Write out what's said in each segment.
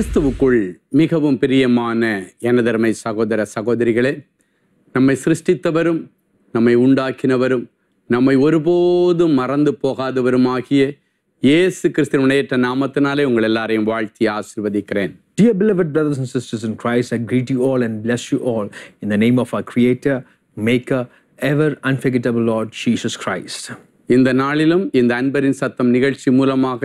கிறிஸ்துவுக்குள் மிகவும் பிரியமான எனதர்மை சகோதர சகோதரிகளே நம்மை சிருஷ்டித்தவரும் நம்மை உண்டாக்கினவரும் நம்மை ஒருபோதும் மறந்து போகாதவருமாகிய இயேசு ஏற்ற நாமத்தினாலே உங்கள் எல்லாரையும் வாழ்த்தி ஆசிர்வதிக்கிறேன் Dear beloved brothers and sisters in Christ, I greet you all and bless you all in the name of our Creator, Maker, ever unforgettable Lord Jesus Christ. இந்த நாளிலும் இந்த அன்பரின் சத்தம் நிகழ்ச்சி மூலமாக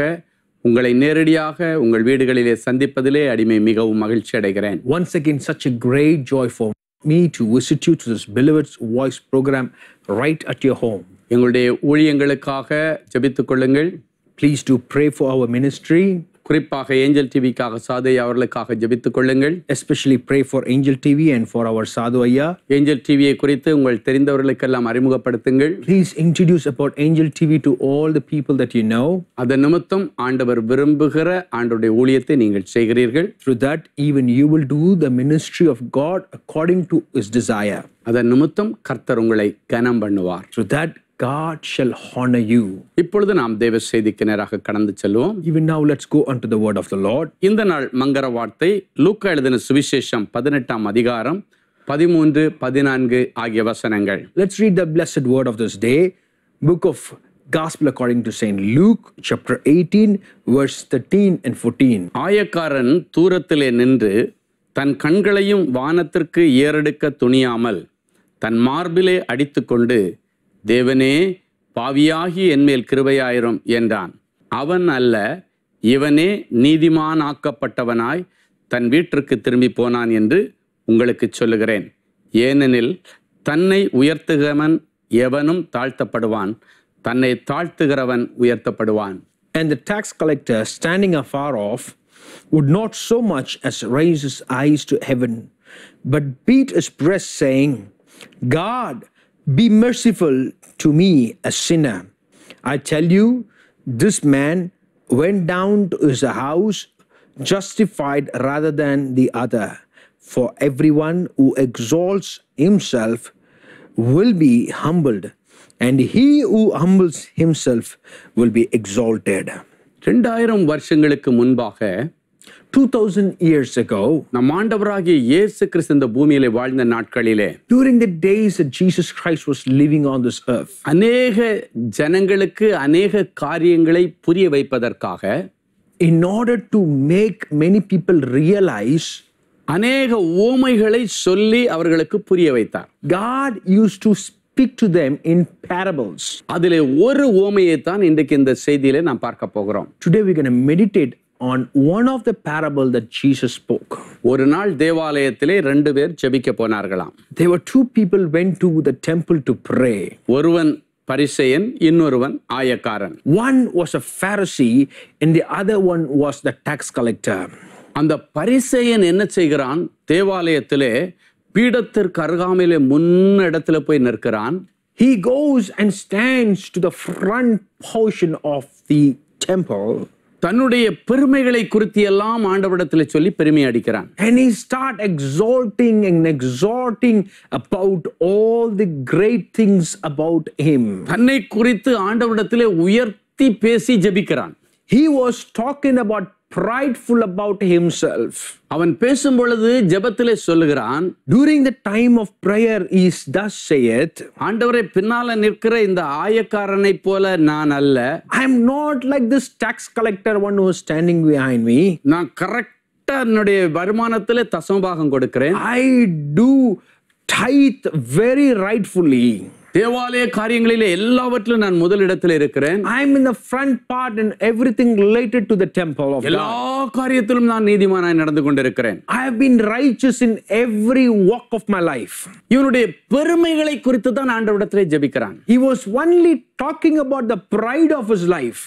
உங்களை நேரடியாக உங்கள் வீடுகளிலே சந்திப்பதிலே அடிமை மிகவும் மகிழ்ச்சி அடைகிறேன் once again such a great joy for me to visit you to this believers voice programme right at your home எங்களுடைய ஊழியங்களுக்காக ஜபித்துக் கொள்ளுங்கள் please to pray for our ministry குறிப்பாக ஏஞ்சல் டிவிக்காக சாது அவர்களுக்காக ஜபித்துக் கொள்ளுங்கள் especially pray for Angel TV and for our Sadhu ஐயா ஏஞ்சல் டிவியை குறித்து உங்கள் தெரிந்தவர்களுக்கெல்லாம் அறிமுகப்படுத்துங்கள் please introduce about Angel TV to all the people that you know அதன் நிமித்தம் ஆண்டவர் விரும்புகிற ஆண்டோடைய ஊழியத்தை நீங்கள் செய்கிறீர்கள் through that even you will do the ministry of God according to his desire அதன் நிமித்தம் கர்த்தர் உங்களை கனம் பண்ணுவார் so that God shall honor you. இப்பொழுது நாம் தேவ செய்திக்கு நேராக கடந்து செல்வோம். Even now let's go unto the word of the Lord. இந்த நாள் மங்கர வார்த்தை லூக்கா எழுதின சுவிசேஷம் பதினெட்டாம் அதிகாரம் பதிமூன்று பதினான்கு ஆகிய வசனங்கள். Let's read the blessed word of this day. Book of Gospel according to Saint Luke chapter 18 verse 13 and 14. ஆயக்காரன் தூரத்திலே நின்று தன் கண்களையும் வானத்திற்கு ஏறெடுக்க துணியாமல் தன் மார்பிலே அடித்துக்கொண்டு கொண்டு தேவனே பாவியாகி என்மேல் கிருபையாயிரும் என்றான் அவன் அல்ல இவனே நீதிமானாக்கப்பட்டவனாய் தன் வீட்டிற்கு திரும்பி போனான் என்று உங்களுக்கு சொல்லுகிறேன் ஏனெனில் தன்னை உயர்த்துகிறவன் எவனும் தாழ்த்தப்படுவான் தன்னை தாழ்த்துகிறவன் உயர்த்தப்படுவான் and tax collector standing afar off would not so much as raise his eyes to heaven, but beat his breast, saying, God Be merciful to me, a sinner. I tell you, this man went down to his house justified rather than the other. For everyone who exalts himself will be humbled, and he who humbles himself will be exalted. ரெண்டாயிரம் வருஷங்களுக்கு முன்பாக two thousand years ago நம் ஆண்டவராகிய இயேசு கிறிஸ்து இந்த பூமியிலே வாழ்ந்த நாட்களிலே during the days Jesus Christ was living on this earth அநேக ஜனங்களுக்கு அநேக காரியங்களை புரிய வைப்பதற்காக in order to make many people realise அநேக ஓமைகளை சொல்லி அவர்களுக்கு புரிய வைத்தார் God use to speak to them in parables அதில் ஒரு ஓமையை தான் இன்றைக்கு இந்த செய்தியில நாம் பார்க்க போகிறோம் today we can meditate on one of the parable that Jesus spoke. There were two people went to the temple to pray. One was a Pharisee and the other one was the tax collector. அந்த பரிசேயன் என்ன செய்கிறான் தேவாலயத்திலே பீடத்திற்கு அருகாமையிலே முன்னடத்துல போய் நிற்கிறான். He goes and stands to the front portion of the temple. தன்னுடைய பெருமைகளை குறித்து எல்லாம் ஆண்டவரிடத்தில் சொல்லி பெருமை அடிக்கிறான் and he start exalting and exhorting about all the great things about him தன்னை குறித்து ஆண்டவரிடத்தில் உயர்த்தி பேசி ஜெபிக்கிறான் he was talking about prideful about himself. அவன் பேசும் பொழுது ஜெபத்திலே சொல்லுகிறான் during the time of prayer is thus said ஆண்டவரை பின்னால நிற்கிற இந்த ஆயக்காரனை போல நான் அல்ல I am not like this tax collector one who standing behind me நான் கரெக்டா என்னுடைய வருமானத்தில் தசமபாகம் கொடுக்கிறேன் I do tithe very rightfully தேவாலய காரியங்களிலே எல்லாவற்றிலும் நான் முதலிடத்தில் இருக்கிறேன் I am in the front part and everything related to the temple of எல்லா காரியத்திலும் நான் நீதிமானாய் நடந்து கொண்டிருக்கிறேன் I have been righteous in every walk of my life இவனுடைய பெருமைகளை குறித்து தான் ஆண்டவரிடத்திலே ஜெபிக்கிறான் he was only talking about the pride of his life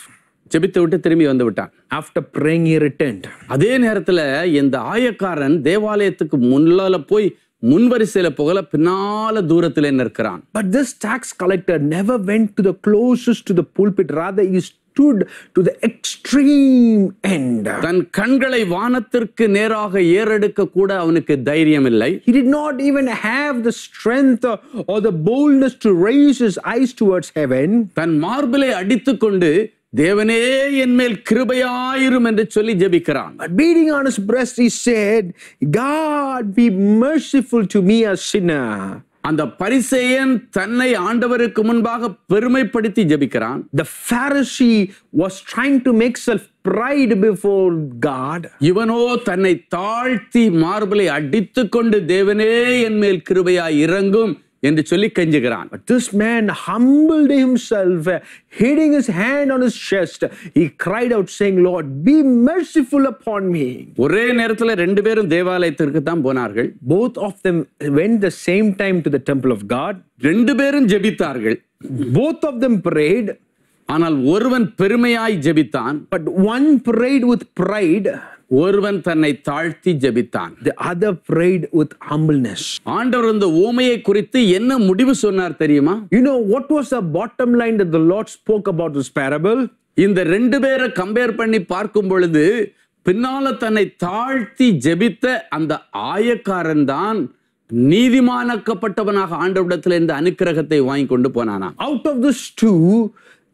ஜெபித்து விட்டு திரும்பி வந்து விட்டான் ஆஃப்டர் பிரேயிங் ரிட்டர்ன் அதே நேரத்தில் இந்த ஆயக்காரன் தேவாலயத்துக்கு முன்னால போய் முன்வரிசையில புகழ பின்னால தூரத்தில் என்ன இருக்கிறான் but this tax collector never went to the closest to the pulpit rather is stood to the extreme end தன் கண்களை வானத்திற்கு நேராக ஏறெடுக்க கூட அவனுக்கு தைரியம் இல்லை he did not even have the strength or the boldness to raise his eyes towards heaven தன் மார்பிலை அடித்துக்கொண்டு தேவனே என் மேல் கிருபையாயிரும் என்று சொல்லி ஜெபிக்கிறான் but beating on his breast he said god be merciful to me a sinner அந்த பரிசேயன் தன்னை ஆண்டவருக்கு முன்பாக பெருமைப்படுத்தி ஜெபிக்கிறான் the pharisee was trying to make self pride before god இவனோ தன்னை தாழ்த்தி மார்பலை அடித்துக்கொண்டு தேவனே என் மேல் கிருபையாய் இறங்கும் என்று சொல்லி கெஞ்சுகிறான் but this man humbled self hiding his hand on his chest he cried out saying Lord be merciful upon me ஒரே நேரத்தில் ரெண்டு பேரும் தேவாலயத்திற்கு தான் போனார்கள் both of them went the same time to the temple of God ரெண்டு பேரும் ஜெபித்தார்கள் போத் ஆஃப் தெம் பிரேட் ஆனால் ஒருவன் பெருமையாய் ஜெபித்தான் but one prayed with pride ஒருவன் தன்னை தாழ்த்தி ஜெபித்தான் the other prayed with ஆண்டவர் இந்த ஊமையை குறித்து என்ன முடிவு சொன்னார் தெரியுமா you know know was was the bottom line that the lord spoke இந்த ரெண்டு பேரை கம்பேர் பண்ணி பார்க்கும் பொழுது பின்னால தன்னை தாழ்த்தி ஜெபித்த அந்த ஆயக்காரன் தான் நீதிமானக்கப்பட்டவனாக ஆண்டவிடத்தில் இருந்த அனுக்கிரகத்தை வாங்கி கொண்டு போனானா out of this two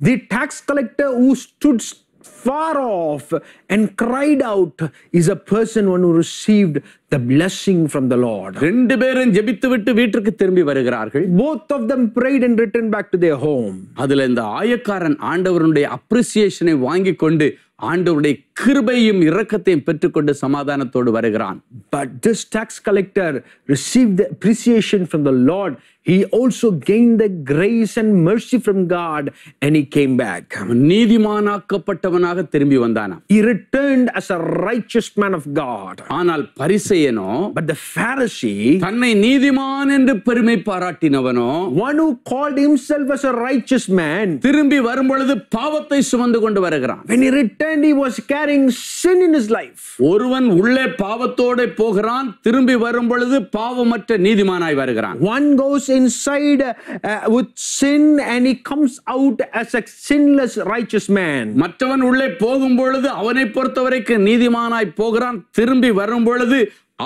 the tax collector who stood far off and cried out is a person one who received the blessing from the Lord. ரெண்டு பேரும் ஜெபித்து விட்டு வீட்டுக்கு திரும்பி வருகிறார்கள். Both of them prayed and returned back to their home. அதுல இந்த ஆயக்காரன் ஆண்டவருடைய அப்ரிசியேஷனை வாங்கி கொண்டு ஆண்டவருடைய கிருபையும் இரக்கத்தையும் பெற்றுக்கொண்டு சமாதானத்தோடு வருகிறான் but this tax collector receive the appreciation from the Lord he also gain the grace and mercy from God and he came back அவன் நீதிமானாக்கப்பட்டவனாக திரும்பி வந்தானா he return as a righteous man of God ஆனால் பரிசையனோ but the Pharisee தன்னை நீதிமான் என்று பெருமை பாராட்டினவனோ one who called himself as a righteous man திரும்பி வரும் பொழுது பாவத்தை சுமந்து கொண்டு வருகிறான் when he returned he was carried bearing sin in his life ஒருவன் உள்ளே பாவத்தோடு போகிறான் திரும்பி வரும் பொழுது பாவமற்ற நீதிமானாய் வருகிறான். One goes inside uh, sin sin and he comes out as a sinless righteous man. மற்றவன் உள்ளே போகும் பொழுது அவனை பொறுத்தவரைக்கும் நீதிமானாய் போகிறான் திரும்பி வரும் பொழுது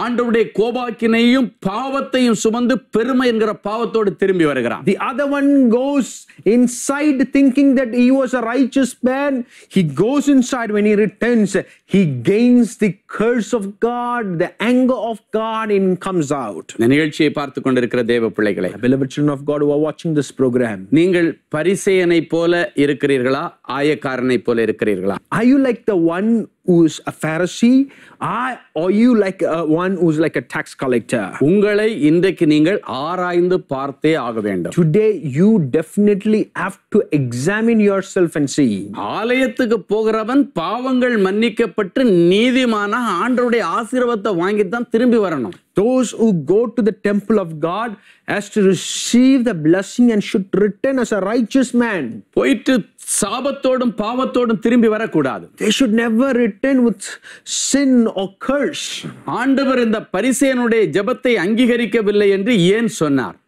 ஆண்டவுடைய கோபாக்கினையும் பாவத்தையும் சுமந்து பெருமை என்கிற பாவத்தோடு திரும்பி வருகிறான் the other one goes inside thinking that he was a righteous man he goes inside when he returns he gains the curse of god the anger of god in comes out இந்த நிகழ்ச்சியை பார்த்து கொண்டிருக்கிற தேவ பிள்ளைகளை beloved children of god who are watching this நீங்கள் பரிசேயனை போல இருக்கிறீர்களா ஆயக்காரனை போல இருக்கிறீர்களா I you like the one who's a Pharisee are you like a, uh, one who's like a tax collector? Today you definitely have to examine yourself and see. Those who go to the temple of God has to receive the blessing and should return as a righteous man. They should never return written with sin or curse ஆண்டவர் இந்த பரிசேயனுடைய ஜெபத்தை அங்கீகரிக்கவில்லை என்று ஏன் சொன்னார்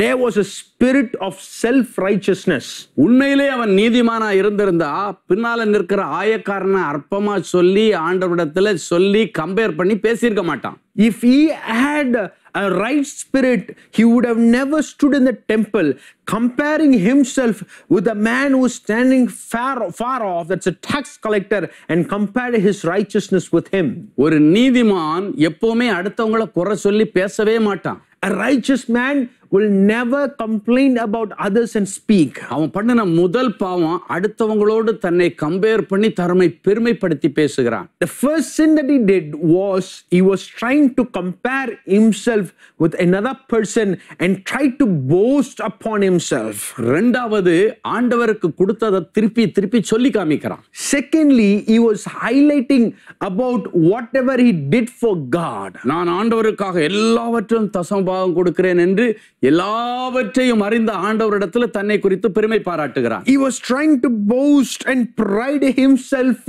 they was a spirit of self righteousness உண்மையிலே அவன் நீதிமானா இருந்திருந்தா பின்னால நிற்கிற ஆயக்காரனை அற்பமா சொல்லி ஆண்டவரிடத்துல சொல்லி கம்பேர் பண்ணி பேசியிருக்க மாட்டான் if he had a right spirit, he would have never stood in the temple comparing himself with a man who is standing far, far off, that's a tax collector, and compared his righteousness with him. ஒரு நீதிமான் எப்பவுமே அடுத்தவங்களை குறை சொல்லி பேசவே மாட்டான் A righteous man will never complaint about others and speak அவன் பண்ணின முதல் பாவம் அடுத்தவங்களோடு தன்னை கம்பேர் பண்ணி தரமை பெருமைப்படுத்தி பேசுகிறான் the first sin that he did was he was trying to compare himself with another person and try to boast upon himself ரெண்டாவது ஆண்டவருக்கு கொடுத்ததை திருப்பி திருப்பி சொல்லி காமிக்கிறான் secondly he was highlighting about whatever he did for god நான் ஆண்டவருக்காக எல்லாவற்றையும் தசம்பாகம் கொடுக்கிறேன் என்று எல்லாவற்றையும் அறிந்த ஆண்டவரிடத்துல தன்னை குறித்து பெருமை பாராட்டுகிறான் he was trying to boast and pride himself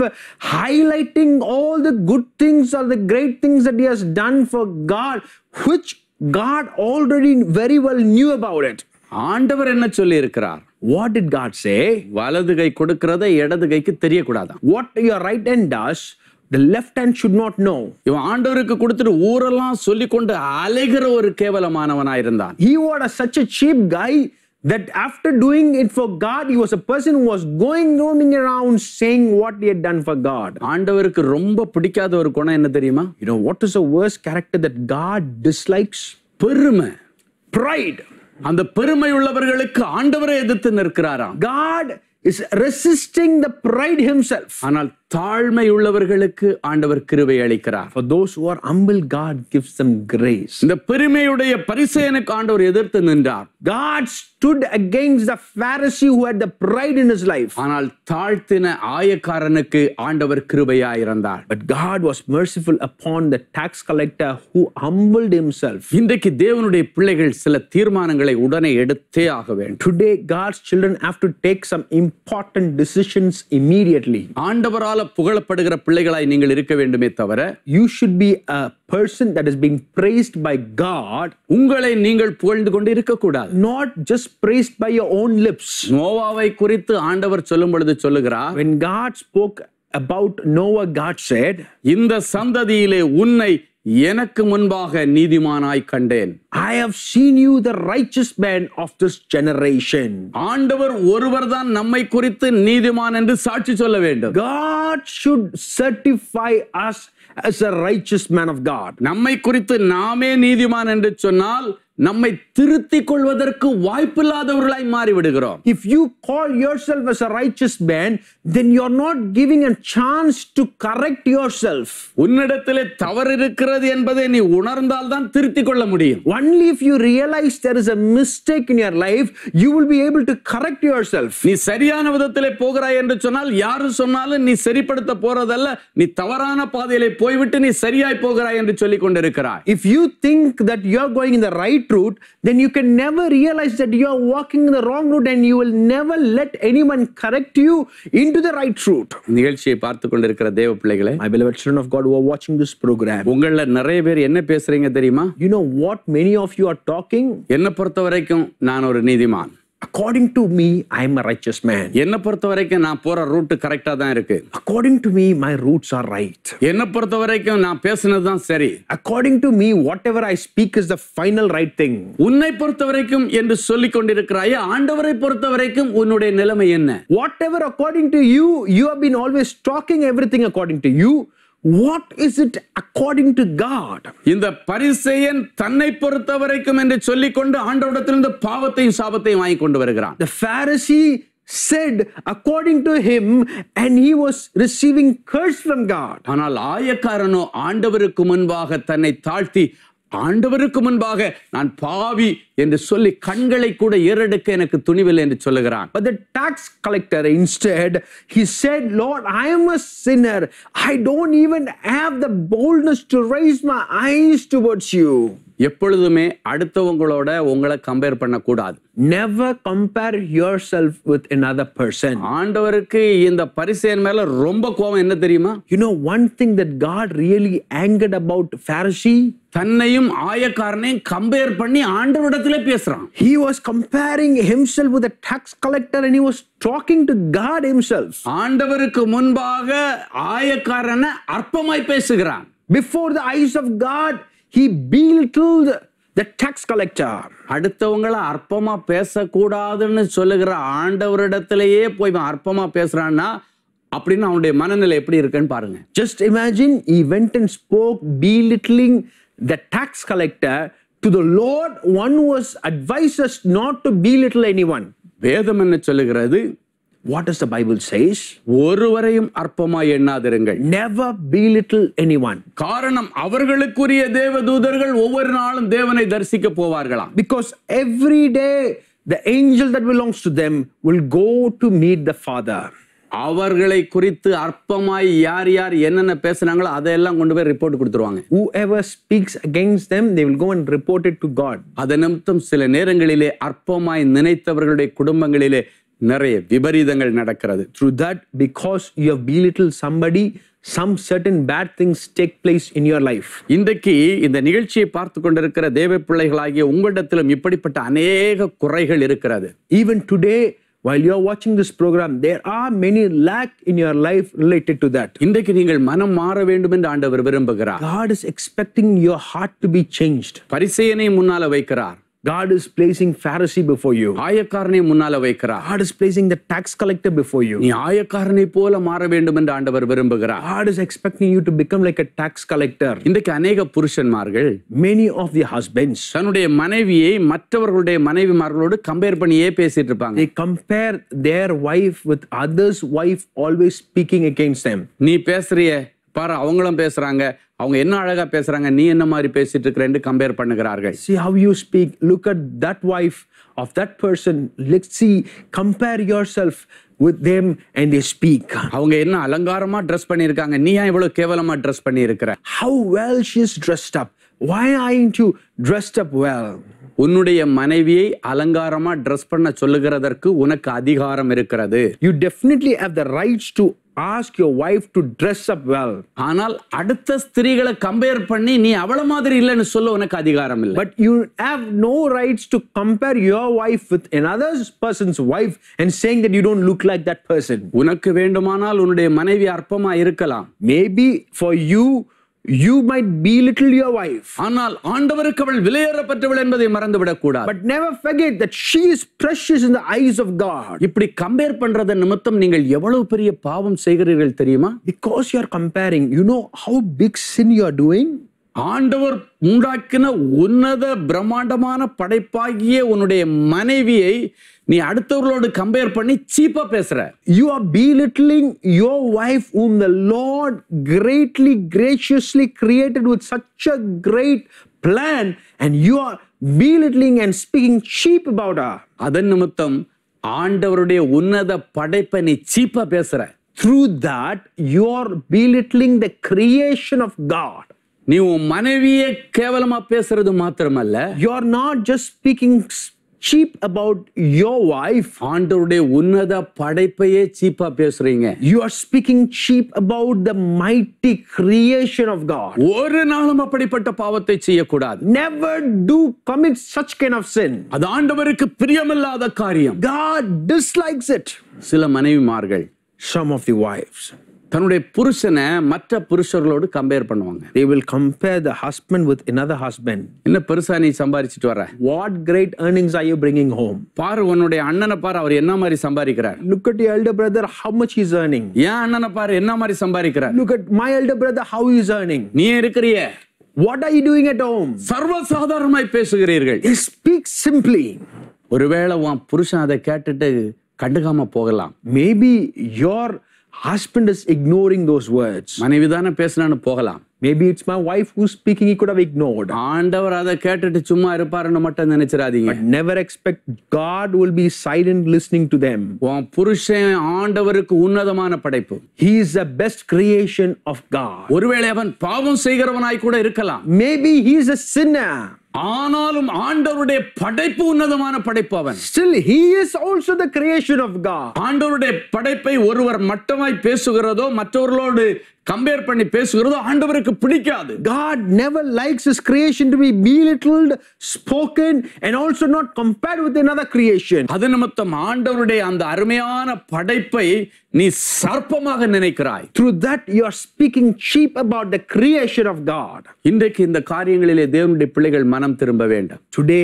highlighting all the good things or the great things that he has done for god which god already very well knew about it ஆண்டவர் என்ன சொல்லி இருக்கிறார் what it got சே வலது கை கொடுக்கிறத இடது கைக்கு தெரியக்கூடாது what your right hand does the left hand should not know இவன் ஆண்டவருக்கு கொடுத்துட்டு ஊரெல்லாம் சொல்லி கொண்டு அலைகிற ஒரு கேவலமானவனாக இருந்தான் he what a such a cheap guy that after doing it for God, he was a person who was going roaming around saying what he had done for God. ஆண்டவருக்கு ரொம்ப பிடிக்காத ஒரு குணம் என்ன தெரியுமா you know what is the worst character that God dislikes பெருமை pride அந்த பெருமை உள்ளவர்களுக்கு ஆண்டவரை எதிர்த்து நிற்கிறாராம் God is resisting the pride himself ஆனால் தாழ்மை உள்ளவர்களுக்கு ஆண்டவர் கிருவை அளிக்கிறார் for those who are humble god gives them grace இந்த பெருமையுடைய பரிசேயனுக்கு ஆண்டவர் எதிர்த்து நின்றார் god stood against the pharisee who had the pride in his life ஆனால் தாழ்த்தின ஆயக்காரனுக்கு ஆண்டவர் கிருபையாய் இருந்தார் but god was merciful upon the tax collector who humbled himself இன்றைக்கு தேவனுடைய பிள்ளைகள் சில தீர்மானங்களை உடனே எடுத்தே ஆக வேண்டும் today god's children have to take some important decisions immediately ஆண்டவரால் பிறரால புகழப்படுகிற பிள்ளைகளாய் நீங்கள் இருக்க வேண்டுமே தவிர you should be a person that is being praised by God உங்களை நீங்கள் புகழ்ந்து கொண்டு இருக்கக்கூடாது not just praised by your own lips நோவாவை குறித்து ஆண்டவர் சொல்லும் பொழுது சொல்லுகிறார் when God spoke about Noah God said இந்த சந்ததியிலே உன்னை எனக்கு முன்பாக நீதிமானாய் கண்டேன் I have seen you the righteous man of this generation ஆண்டவர் ஒருவர் தான் நம்மை குறித்து நீதிமான் என்று சாட்சி சொல்ல வேண்டும் God should certify us as a righteous man of God நம்மை குறித்து நாமே நீதிமான் என்று சொன்னால் நம்மை திருத்திக் கொள்வதற்கு வாய்ப்பில்லாதவர்களாய் மாறிவிடுகிறோம் if you call your self as a righteous man then you are not giving a chance to correct your self உன்னிடத்திலே தவறு இருக்கிறது என்பதை நீ உணர்ந்தால் தான் திருத்திக் கொள்ள முடியும் only if you realise there is a mistake in your life you will be able to correct your self நீ சரியான விதத்திலே போகிறாய் என்று சொன்னால் யாரு சொன்னாலும் நீ சரிப்படுத்த போறதல்ல நீ தவறான பாதையிலே போய்விட்டு நீ சரியாய் போகிறாய் என்று சொல்லிக் கொண்டிருக்கிறாய் if you think that you are going in the right right route, then you can never realize that you are walking the wrong route and you will never let anyone correct you into the right route. நிகழ்ச்சியை பார்த்து கொண்டிருக்கிற my beloved children of God who are watching this program you know what many of you are talking நான் ஒரு நீதிமான் according to me I am a righteous man என்னை பொறுத்த வரைக்கும் நான் போற ரூட் கரெக்டா தான் இருக்கு according to me my routes are right என்னை பொறுத்த வரைக்கும் நான் பேசுனது தான் சரி according to me whatever I speak is the final right thing உன்னை பொறுத்த வரைக்கும் என்று சொல்லிக் கொண்டிருக்கிறாய் ஆண்டவரை பொறுத்த வரைக்கும் உன்னுடைய நிலைமை என்ன whatever according to you you have been always talking everything according to you what is it according to God இந்த பரிசெயன் தன்னை பொறுத்த வரைக்கும் என்று சொல்லிக்கொண்டு ஆண்டவரிடத்திலிருந்து பாவத்தையும் சாபத்தையும் வாங்கி கொண்டு வருகிறான் the pharisee said according to him and he was receiving curse from god ஆனால் ஆயக்காரனோ ஆண்டவருக்கு முன்பாக தன்னை தாழ்த்தி ஆண்டவருக்கு முன்பாக நான் பாவி என்று சொல்லி கண்களை கூட ஏறெடுக்க எனக்கு துணிவில்லை என்று சொல்லுகிறான் but tax collector instead he said Lord I am a sinner I don't even have the boldness to raise my eyes watch you எப்பொழுதுமே அடுத்தவங்களோட உங்களை கம்பேர் பண்ணக்கூடாது never compare your self with another person ஆண்டவருக்கு இந்த பரிசேன் மேல ரொம்ப கோவம் என்ன தெரியுமா you one thing that God really angered about Pharisee தன்னையும் ஆயக்காரனையும் கம்பேர் பண்ணி ஆண்டவரிடத்தில் உலகத்திலே பேசுறான் he was comparing himself with a tax collector and he was to God god himself ஆண்டவருக்கு முன்பாக ஆயக்காரன அற்பமாய் பேசுகிறான் before before the eyes of god he belittled the tax collector அடுத்தவங்களை அற்பமா பேசக்கூடாதுன்னு சொல்லுகிற ஆண்டவரிடத்திலேயே போய் அற்பமா பேசுறான்னா அப்படின்னு அவனுடைய மனநிலை எப்படி இருக்குன்னு பாருங்க just imagine he went and spoke belittling the tax collector to the Lord, one was advised us not to belittle anyone. வேதம் என்ன சொல்லுகிறது What does the Bible says? ஒருவரையும் அற்பமாய் எண்ணாதிருங்கள் Never belittle anyone. Because every day the angel that belongs to them will go to meet the Father. அவர்களை குறித்து அற்பமாய் யார் யார் என்னென்ன பேசுனாங்களோ அதையெல்லாம் கொண்டு போய் ரிப்போர்ட் கொடுத்துருவாங்க whoever speaks against them they will go and report to God அதை நிமித்தம் சில நேரங்களிலே அற்பமாய் நினைத்தவர்களுடைய குடும்பங்களிலே நிறைய விபரீதங்கள் நடக்கிறது through that because you have little somebody some certain bad things take place in your life இன்றைக்கு இந்த நிகழ்ச்சியை பார்த்து கொண்டிருக்கிற தேவ பிள்ளைகளாகிய உங்களிடத்திலும் இப்படிப்பட்ட அநேக குறைகள் இருக்கிறது even today while you are watching this program, there are many lack in your life related to that. இன்றைக்கு நீங்கள் மனம் மாற வேண்டும் என்று ஆண்டவர் விரும்புகிறார். God is expecting your heart to be changed. பரிசெயனை முன்னால வைக்கிறார். God is placing Pharisee before you. ஆயக்காரனை முன்னால வைக்கிறார். God is placing the tax collector before you. நீ ஆயக்காரனை போல மாற வேண்டும் என்று ஆண்டவர் விரும்புகிறார். God is expecting you to become like a tax collector. இன்றைக்கு அநேக புருஷன்மார்கள் many of the husbands தன்னுடைய மனைவியை மற்றவர்களுடைய மனைவிமார்களோடு கம்பேர் பண்ணியே பேசிட்டு இருப்பாங்க. They compare their wife with others wife always speaking against them. நீ பேசுறியே பாரு அவங்களும் பேசுறாங்க அவங்க என்ன அழகாக பேசுகிறாங்க நீ என்ன மாதிரி பேசிட்டு இருக்கிறேன்னு கம்பேர் பண்ணுகிறார்கள் see how you speak look at that wife of that person like see compare yourself with them and the speak அவங்க என்ன அலங்காரமாக ட்ரெஸ் பண்ணியிருக்காங்க நீ ஏன் இவ்வளோ கேவலமாக ட்ரெஸ் பண்ணியிருக்கிற how well she is dressed up why aren't you dressed up well உன்னுடைய மனைவியை அலங்காரமா ட்ரெஸ் பண்ண சொல்லுகிறதற்கு உனக்கு அதிகாரம் இருக்கிறது you definitely have the rights to ask your wife to dress up well ஆனால் அடுத்த ஸ்திரீகளை கம்பேர் பண்ணி நீ அவள மாதிரி இல்லைன்னு சொல்ல உனக்கு அதிகாரம் இல்லை but you have no rights to compare your wife with another persons wife and saying that you don't look like that person உனக்கு வேண்டுமானால் உன்னுடைய மனைவி அற்பமா இருக்கலாம் maybe for you you might be little your wife ஆனால் ஆண்டவருக்கு அவள் விலையேறப்பட்டவள் என்பதை மறந்துவிடக் கூடாது but never forget that she is precious in the eyes of God இப்படி கம்பேர் பண்றது நிமித்தம் நீங்கள் எவ்வளவு பெரிய பாவம் செய்கிறீர்கள் தெரியுமா because you are comparing you know how big sin you are doing ஆண்டவர் உண்டாக்கின உன்னத பிரம்மாண்டமான படைப்பாகிய உன்னுடைய மனைவியை நீ அடுத்தவர்களோடு கம்பேர் பண்ணி சீப்பா பேசுற you are belittling your wife um the Lord greatly graciously created with such a great plan and you are belittling and speaking cheap about ah அதன் நிமித்தம் ஆண்டவருடைய உன்னத படைப்பை நீ சீப்பா பேசுற through that you are belittling the creation of God நீ உன் மனைவியை கேவலமா பேசுறது மாத்திரமல்ல you are not just speaking cheap about your wife ஆண்டவருடைய உன்னத படைப்பையே சீப்பா பேசுறீங்க you are speaking cheap about the mighty creation of God ஒரு நாளும் அப்படிப்பட்ட பாவத்தை செய்யக்கூடாது never to commit such kind of sin அது ஆண்டவருக்கு பிரியமில்லாத காரியம் காட் டிஸ்லைக்ஸ் இட் சில மனைவிமார்கள் சம் ஆஃப் தி வைஃப்ஸ் தன்னுடைய புருஷனை மற்ற புருஷர்களோடு கம்பேர் பண்ணுவாங்க they will compare the husband with another husband என்ன பெருசா நீ சம்பாரிச்சிட்டு வர what great earnings are you bringing home பாரு உன்னுடைய அண்ணனை பாரு அவர் என்ன மாதிரி சம்பாதிக்கிறார் look at elder brother how much is earning ஏன் அண்ணனை பாரு என்ன மாதிரி சம்பாதிக்கிறார் look at my elder brother how is earning நீ இருக்கிறியே what are you doing at home சாதாரணமாய் பேசுகிறீர்கள் ஸ்பீக் சிம்பிளி ஒருவேளை உன் புருஷன் அதை கேட்டுட்டு கண்டுக்காம போகலாம் maybe your husband is ignoring those words மனைவி தானே பேசுனான்னு போகலாம் maybe it's my wife who speaking கூட ஹவ் இக்னோர்ட் ஆண்டவர் அதை கேட்டுட்டு சும்மா இருப்பாருன்னு மட்டும் நினைச்சிடாதீங்க never expect God will be silent listening to them உன் புருஷன் ஆண்டவருக்கு உன்னதமான படைப்பு he is the best creation of God ஒருவேளை அவன் பாவம் செய்கிறவனாய் கூட இருக்கலாம் மேபி ஹி இஸ் அ சின்ன ஆனாலும் ஆண்டவருடைய படைப்பு உன்னதமான படைப்பு அவன் still he is also the creation of God ஆண்டவருடைய படைப்பை ஒருவர் மட்டமாய் பேசுகிறதோ மற்றவர்களோடு கம்பேர் பண்ணி பேசுகிறது ஆண்டவருக்கு பிடிக்காது God never likes his creation to be belittled, spoken and also not compared with another creation. அது நிமித்தம் ஆண்டவருடைய அந்த அருமையான படைப்பை நீ சர்ப்பமாக நினைக்கிறாய். Through that you are speaking cheap about the creation of God. இன்றைக்கு இந்த காரியங்களிலே தேவனுடைய பிள்ளைகள் மனம் திரும்ப வேண்டும். Today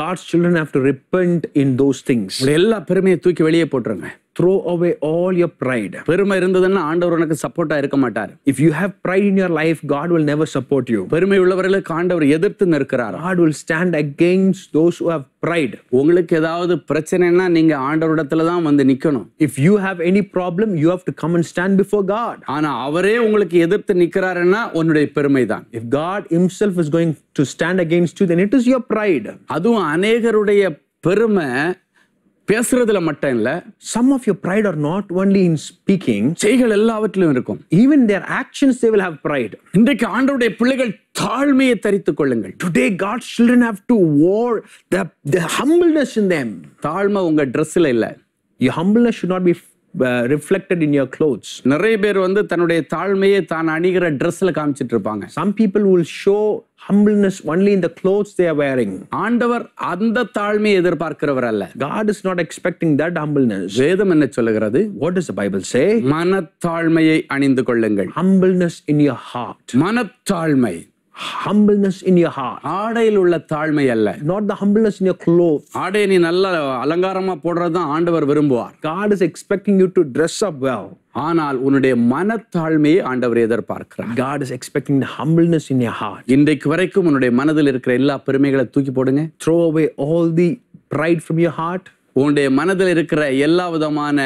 God's children have to repent in those things. எல்லா பெருமையை தூக்கி வெளியே போட்டுருங்க. Throw away all your pride பெருமை இருந்ததுன்னா ஆண்டவர் உனக்கு சப்போர்ட்டா இருக்க மாட்டார் if you have pride in your life God will never support you பெருமை உள்ளவர்களுக்கு ஆண்டவர் எதிர்த்து நிற்கிறார் God will stand against those who have pride உங்களுக்கு ஏதாவது பிரச்சனைனா நீங்க ஆண்டவரிடத்துல தான் வந்து நிக்கணும் if you have any problem you have to come and stand before God ஆனா அவரே உங்களுக்கு எதிர்த்து நிக்கிறாருன்னா உன்னுடைய பெருமை தான் if God himself is going to stand against you then it is your pride அதுவும் அநேகருடைய பெருமை பேசுறதுல மட்டும் இல்ல some of your pride are not only in speaking செய்கள் எல்லாவற்றிலும் இருக்கும் even their actions they will have pride இன்றைக்கு ஆண்டவருடைய பிள்ளைகள் தாழ்மையை தரித்துக் கொள்ளுங்கள் today God children have to wear the the humbleness in them தாழ்மை உங்க ட்ரெஸ்ல இல்லை you humbleness should not be reflected in your clothes நிறைய பேர் வந்து தன்னுடைய தாழ்மையை தான் அணிகிற ட்ரெஸ்ஸில் காமிச்சிட்டு இருப்பாங்க some people will show humbleness only இந்த க்ளோத்ஸ் தே ஆர் வேரிங் ஆண்டவர் அந்த தாழ்மையை எதிர்பார்க்கிறவர் அல்ல God is not expecting that humbleness வேதம் என்ன சொல்லுகிறது வாட் இஸ் பைபிள் சே மனத்தாழ்மையை அணிந்து கொள்ளுங்கள் ஹம்பிள்னஸ் இன் யோர் ஹார்ட் மனத்தாழ்மை ஹம்பிள்னஸ் இன் யோர் ஹார்ட் ஆடையில் உள்ள தாழ்மை அல்ல not the humbleness in your cloth ஆடையை நீ நல்ல அலங்காரமா போடுறது தான் ஆண்டவர் விரும்புவார் God is expecting you to dress up well ஆனால் உன்னுடைய மனத்தாழ்மையை ஆண்டவர் எதிர்பார்க்கிறார் God is expecting humbleness in your heart இன்றைக்கு வரைக்கும் உன்னுடைய மனதில் இருக்கிற எல்லா பெருமைகளை தூக்கி போடுங்க throw away all the pride from your heart உங்களுடைய மனதில் இருக்கிற எல்லா விதமான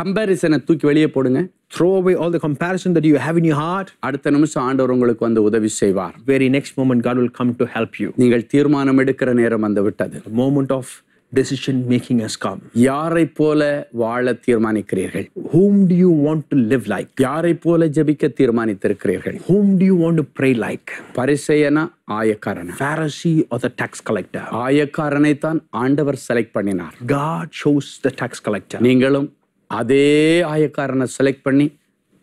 கம்பேரிசனை தூக்கி வெளியே போடுங்க throw away all the comparison that you have in your heart அடுத்த நிமிஷம் ஆண்டவர் உங்களுக்கு வந்து உதவி செய்வார் very next moment god will come to help you நீங்கள் தீர்மானம் எடுக்கிற நேரம் வந்து விட்டது moment of decision making has come யாரை போல வாழ தீர்மானிக்கிறீர்கள் whom do you want to live like யாரை போல ஜபிக்க தீர்மானித்திருக்கிறீர்கள் whom do you want to pray like பரிசெயனா ஆயக்காரன் Pharisee or the tax collector ஆயக்காரனை தான் ஆண்டவர் செலக்ட் பண்ணினார் God chose the tax collector நீங்களும் அதே ஆயக்காரனை செலக்ட் பண்ணி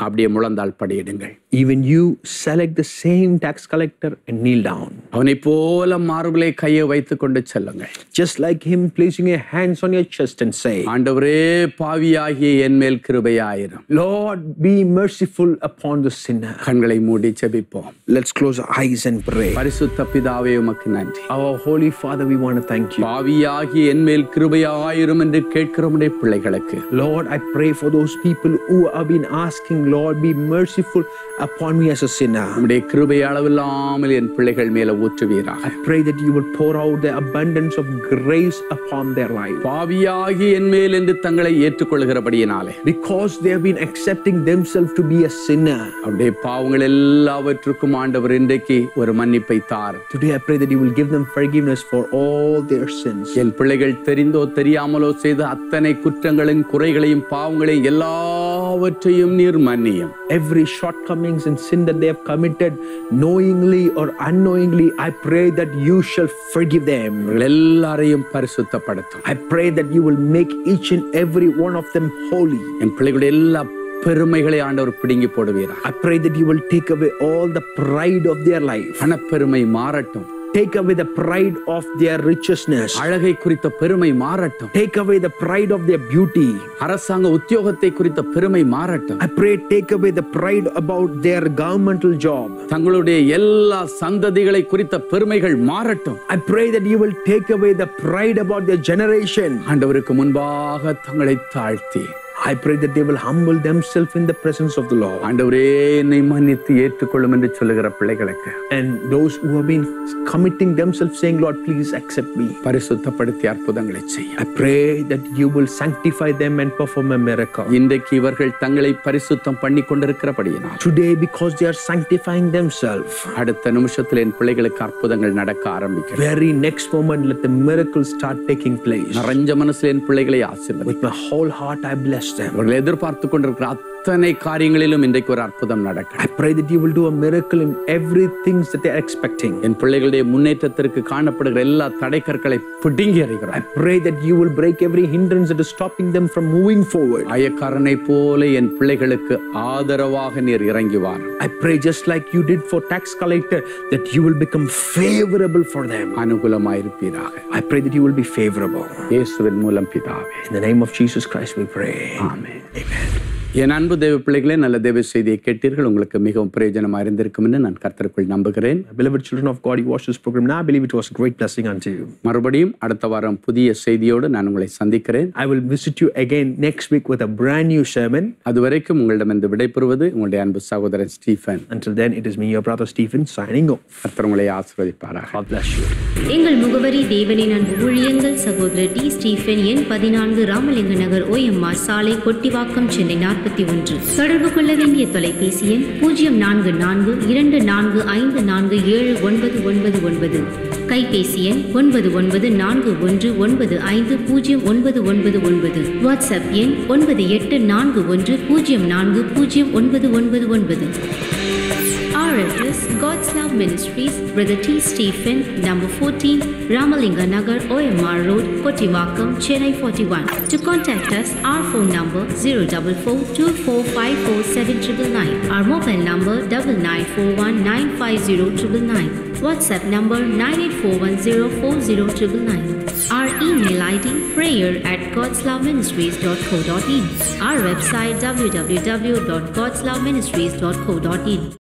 அப்படியே முழந்தால் படியிடுங்கள் even you select the same tax collector and kneel down அவனை போல மார்பிலே கையை வைத்து கொண்டு செல்லுங்கள் just like him placing a hands on your chest and say ஆண்டவரே பாவியாகிய என் மேல் கிருபையாயிரும் Lord be merciful upon the sinner கண்களை மூடி ஜெபிப்போம் let's close eyes and pray பரிசுத்த பிதாவே உமக்கு நன்றி அவர் holy father we want to thank you பாவியாகிய என் மேல் கிருபையாயிரும் என்று கேட்கிறோம் கேட்கிறோமுடைய பிள்ளைகளுக்கு Lord I pray for those people who have been asking Lord, be merciful upon me as a sinner. உம்முடைய கிருபை அளவில்லாமல் என் பிள்ளைகள் மேல ஊற்றுவீராக. I pray that you will pour out the abundance of grace upon their life. பாவியாகி என் மேல் என்று தங்களை ஏற்றுக்கொள்கிறபடியினாலே. Because they have been accepting themselves to be a sinner. அவருடைய பாவங்கள் எல்லாவற்றுக்கும் ஆண்டவர் இன்றைக்கு ஒரு மன்னிப்பை தார். Today I pray that you will give them forgiveness for all their sins. என் பிள்ளைகள் தெரிந்தோ தெரியாமலோ செய்த அத்தனை குற்றங்களையும் குறைகளையும் பாவங்களையும் எல்லா எல்லாவற்றையும் நீர் மன்னியும் every shortcomings in sin that they've committed knowingly or unknowingly I pray that you shall forgive them எல்லாரையும் பரிசுத்தப்படுத்தும் I pray that you will make each and every one of them holy என் பிள்ளைகளுடைய எல்லா பெருமைகளை ஆண்டவர் பிடுங்கி போடுவீர் I pray that you will take away all the pride of their life பணப்பெருமை மாறட்டும் Take away the pride of their richness. அழகை குறித்த பெருமை மாறட்டும். Take away the pride of their beauty. அரசாங்க உத்தியோகத்தை குறித்த பெருமை மாறட்டும். I pray take away the pride about their governmental job. தங்களுடைய எல்லா சந்ததிகளை குறித்த பெருமைகள் மாறட்டும். I pray that you will take away the pride about their generation. ஆண்டவருக்கு முன்பாக தங்களை தாழ்த்தி ஐ pray that they will humble themselves in the presence of the Lord. ஆண்டவரே என்னை மன்னித்து ஏற்றுக்கொள்ளும் என்று சொல்லுகிற பிள்ளைகளுக்கு and those who have been committing themselves saying Lord please accept me. பரிசுத்தப்படுத்தி அற்புதங்களை செய். I pray that you will sanctify them and perform a miracle. இன்றைக்கு இவர்கள் தங்களை பரிசுத்தம் பண்ணி கொண்டிருக்கிறபடியினால் today because they are sanctifying themselves. அடுத்த நிமிஷத்தில் என் பிள்ளைகளுக்கு அற்புதங்கள் நடக்க ஆரம்பிக்கும். very next moment let the miracles start taking place. நிறைஞ்ச மனசில் என் பிள்ளைகளை ஆசீர்வதி. with my whole heart I bless எதிர்பார்த்து கொண்டிருக்கிற அத்தனை காரியங்களிலும் இன்றைக்கு ஒரு அற்புதம் நடக்கும் I pray that you will do a miracle in every things that they are expecting என் பிள்ளைகளுடைய முன்னேற்றத்திற்கு காணப்படுகிற எல்லா தடைக்கற்களை பிடுங்கி அறிகிறோம் I pray that you will break every hindrance that is stopping them from moving forward ஆயக்காரனை போல என் பிள்ளைகளுக்கு ஆதரவாக நீர் இறங்கி வார் I pray just like you did for tax collector that you will become favorable for them அனுகூலமாய் இருப்பீராக I pray that you will be favorable இயேசுவின் மூலம் பிதாவே in the name of Jesus Christ we pray amen amen என் அன்பு தேவ பிள்ளைகளே நல்ல தேவ செய்தியை கேட்டீர்கள் உங்களுக்கு மிகவும் பிரயோஜனமாக இருந்திருக்கும் என்று நான் கர்த்தருக்குள் நம்புகிறேன் Beloved children of God, you watched this program now. I believe மறுபடியும் அடுத்த வாரம் புதிய செய்தியோடு நான் உங்களை சந்திக்கிறேன் I will visit you again next week with a brand new sermon. உங்களிடம் உங்களிடமிருந்து விடைபெறுவது உங்களுடைய அன்பு சகோதரன் Stephen. Until then, it is me, your brother Stephen, signing off. உங்களை ஆசீர்வதிப்பாராக. God bless you. எங்கள் முகவரி தேவனின் அன்பு ஊழியங்கள் சகோதரர் டி ஸ்டீஃபன் என் பதினான்கு ராமலிங்க நகர் ஓஎம்ஆர் சாலை கொட்டிவாக்கம் சென்னை நாற்பத்தி ஒன்று தொடர்பு கொள்ள வேண்டிய தொலைபேசி எண் பூஜ்ஜியம் நான்கு நான்கு இரண்டு நான்கு ஐந்து நான்கு ஏழு ஒன்பது ஒன்பது ஒன்பது கைபேசி எண் ஒன்பது ஒன்பது நான்கு ஒன்று ஒன்பது ஐந்து பூஜ்ஜியம் ஒன்பது ஒன்பது ஒன்பது வாட்ஸ்அப் எண் ஒன்பது எட்டு நான்கு ஒன்று பூஜ்ஜியம் நான்கு பூஜ்ஜியம் ஒன்பது ஒன்பது ஒன்பது RSS God's Love Ministries, Brother T. Stephen, number 14, Ramalinga Nagar, OMR Road, Kotivakam, Chennai 41. To contact us, our phone number 44 2454 our mobile number 9941-950-999, WhatsApp number 9841040999, our email ID prayer at godsloveministries.co.in, our website www.godsloveministries.co.in.